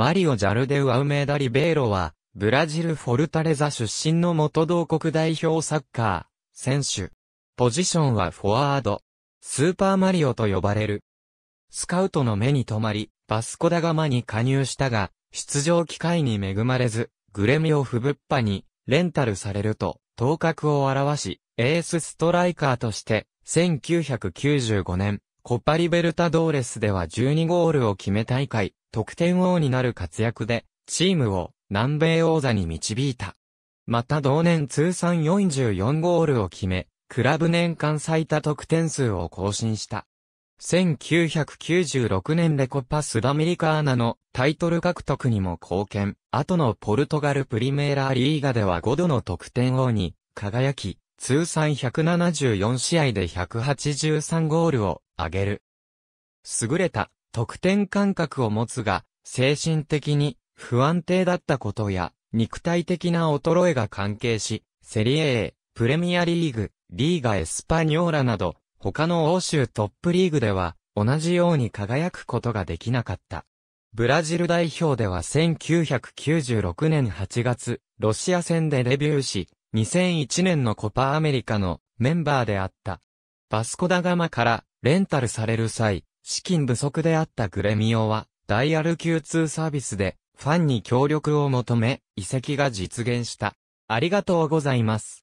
マリオ・ジャルデウ・アウメダ・リベーロは、ブラジル・フォルタレザ出身の元同国代表サッカー、選手。ポジションはフォワード。スーパーマリオと呼ばれる。スカウトの目に留まり、バスコダガマに加入したが、出場機会に恵まれず、グレミオフブッパに、レンタルされると、頭角を現し、エースストライカーとして、1995年、コパリベルタドーレスでは12ゴールを決め大会、得点王になる活躍で、チームを南米王座に導いた。また同年通算44ゴールを決め、クラブ年間最多得点数を更新した。1996年レコパスダミリカーナのタイトル獲得にも貢献。後のポルトガルプリメーラリーガでは5度の得点王に輝き、通算174試合で183ゴールを挙げる。優れた得点感覚を持つが、精神的に不安定だったことや、肉体的な衰えが関係し、セリエ A、プレミアリーグ、リーガエスパニョーラなど、他の欧州トップリーグでは、同じように輝くことができなかった。ブラジル代表では1996年8月、ロシア戦でデビューし、2001年のコパアメリカのメンバーであった。バスコダガマからレンタルされる際、資金不足であったグレミオは、ダイヤル Q2 サービスで、ファンに協力を求め、移籍が実現した。ありがとうございます。